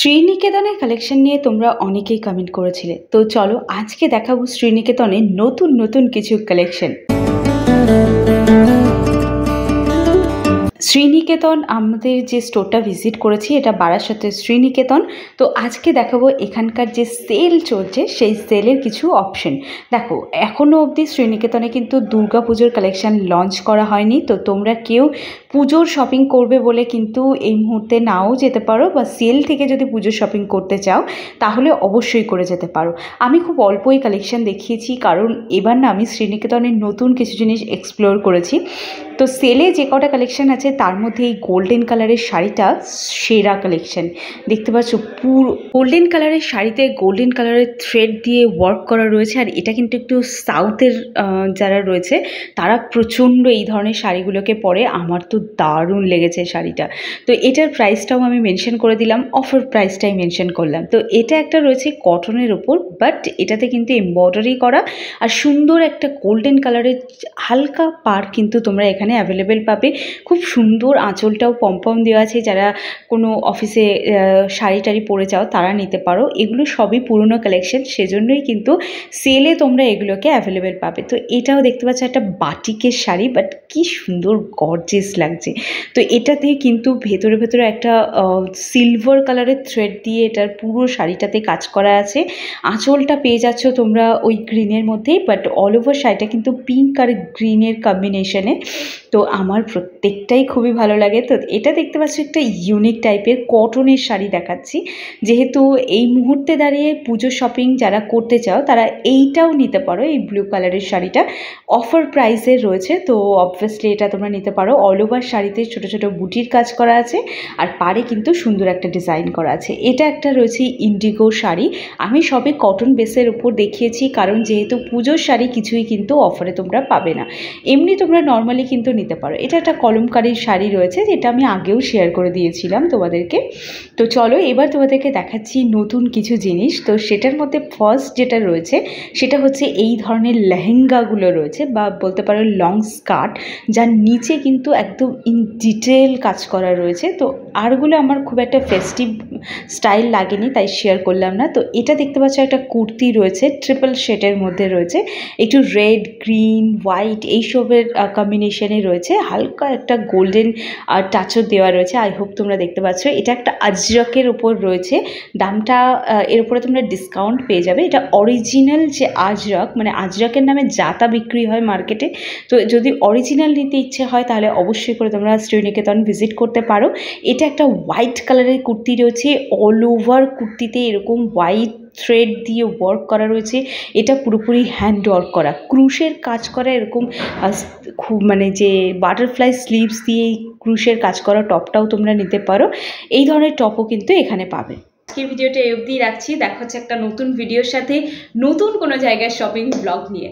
শ্রীনিকেতনের collection নিয়ে তোমরা অনেকেই কমেন্ট করেছিলে তো চলো আজকে দেখাবো শ্রীনিকেতনে নতুন নতুন কিছু কালেকশন শ্রীনিকেতন আমাদের যে স্টোরটা ভিজিট করেছি এটা বারাসতের শ্রীনিকেতন তো আজকে দেখাবো এখানকার যে সেল চলছে সেই সেলের কিছু অপশন দেখো এখনও অবধি শ্রীনিকেতনে কিন্তু দুর্গা পুজোর কালেকশান লঞ্চ করা হয়নি তো তোমরা কেউ পুজোর শপিং করবে বলে কিন্তু এই মুহূর্তে নাও যেতে পারো বা সেল থেকে যদি পুজোর শপিং করতে চাও তাহলে অবশ্যই করে যেতে পারো আমি খুব অল্পই কালেকশান দেখিয়েছি কারণ এবার না আমি শ্রীনিকেতনের নতুন কিছু জিনিস এক্সপ্লোর করেছি তো সেলে যে কটা কালেকশান আছে তার মধ্যে এই গোল্ডেন কালারের শাড়িটা সেরা কালেকশান দেখতে পাচ্ছ পুরো গোল্ডেন কালারের শাড়িতে গোল্ডেন কালারের থ্রেড দিয়ে ওয়ার্ক করা রয়েছে আর এটা কিন্তু একটু সাউথের যারা রয়েছে তারা প্রচণ্ড এই ধরনের শাড়িগুলোকে পরে আমার তো দারুণ লেগেছে শাড়িটা তো এটার প্রাইসটাও আমি মেনশন করে দিলাম অফার প্রাইসটাই মেনশন করলাম তো এটা একটা রয়েছে কটনের ওপর বাট এটাতে কিন্তু এম্বয়ডারি করা আর সুন্দর একটা গোল্ডেন কালারের হালকা পার কিন্তু তোমরা এখানে এখানে অ্যাভেলেবেল পাবে খুব সুন্দর আঁচলটাও পম্পম দেওয়া আছে যারা কোনো অফিসে শাড়ি টাড়ি পরে যাও তারা নিতে পারো এগুলো সবই পুরনো কালেকশন সেজন্যই কিন্তু সেলে তোমরা এগুলোকে অ্যাভেলেবেল পাবে তো এটাও দেখতে পাচ্ছ একটা বাটিকের শাড়ি বাট কি সুন্দর গর্জেস লাগছে তো এটাতে কিন্তু ভেতরে ভেতরে একটা সিলভার কালারের থ্রেড দিয়ে এটার পুরো শাড়িটাতে কাজ করা আছে আঁচলটা পেয়ে যাচ্ছ তোমরা ওই গ্রিনের মধ্যেই বাট অল ওভার শাড়িটা কিন্তু পিঙ্ক আর গ্রিনের কম্বিনেশনে তো আমার প্রত্যেকটাই খুবই ভালো লাগে তো এটা দেখতে পাচ্ছি একটা ইউনিক টাইপের কটনের শাড়ি দেখাচ্ছি যেহেতু এই মুহূর্তে দাঁড়িয়ে পুজো শপিং যারা করতে চাও তারা এইটাও নিতে পারো এই ব্লু কালারের শাড়িটা অফার প্রাইসে রয়েছে তো অবভিয়াসলি এটা তোমরা নিতে পারো অল ওভার শাড়িতে ছোট ছোট বুটির কাজ করা আছে আর পারে কিন্তু সুন্দর একটা ডিজাইন করা আছে এটা একটা রয়েছে ইন্ডিগো শাড়ি আমি সবে কটন বেসের উপর দেখিয়েছি কারণ যেহেতু পুজোর শাড়ি কিছুই কিন্তু অফারে তোমরা পাবে না এমনি তোমরা নর্মালি কিন্তু কিন্তু নিতে পারো এটা একটা কলমকারীর শাড়ি রয়েছে যেটা আমি আগেও শেয়ার করে দিয়েছিলাম তোমাদেরকে তো চলো এবার তোমাদেরকে দেখাচ্ছি নতুন কিছু জিনিস তো সেটার মধ্যে ফার্স্ট যেটা রয়েছে সেটা হচ্ছে এই ধরনের লেহেঙ্গাগুলো রয়েছে বা বলতে পারো লং স্কার্ট যার নিচে কিন্তু একদম ইন ডিটেল কাজ করা রয়েছে তো আরগুলো আমার খুব একটা ফেস্টিভ স্টাইল লাগেনি তাই শেয়ার করলাম না তো এটা দেখতে পাচ্ছ একটা কুর্তি রয়েছে ট্রিপল শেটের মধ্যে রয়েছে একটু রেড গ্রিন হোয়াইট এইসবের কম্বিনেশন ডিজাইনে রয়েছে হালকা একটা গোল্ডেন টাচও দেওয়া রয়েছে আই হোপ তোমরা দেখতে পাচ্ছ এটা একটা আজরকের উপর রয়েছে দামটা এর উপরে তোমরা ডিসকাউন্ট পেয়ে যাবে এটা অরিজিনাল যে আজরক মানে আজরকের নামে জাতা বিক্রি হয় মার্কেটে তো যদি অরিজিনাল নিতে ইচ্ছে হয় তাহলে অবশ্যই করে তোমরা শ্রীনিকেতন ভিজিট করতে পারো এটা একটা হোয়াইট কালারের কুর্তি রয়েছে অল ওভার কুর্তিতে এরকম হোয়াইট থ্রেড দিয়ে ওয়ার্ক করা রয়েছে এটা পুরোপুরি হ্যান্ড ওয়ার্ক করা ক্রুশের কাজ করা এরকম খুব মানে যে বাটারফ্লাই স্লিভস দিয়ে ক্রুশের কাজ করা টপটাও তোমরা নিতে পারো এই ধরনের টপও কিন্তু এখানে পাবে আজকের ভিডিওটা এই অবধি রাখছি দেখা হচ্ছে একটা নতুন ভিডিওর সাথে নতুন কোনো জায়গায় শপিং ব্লগ নিয়ে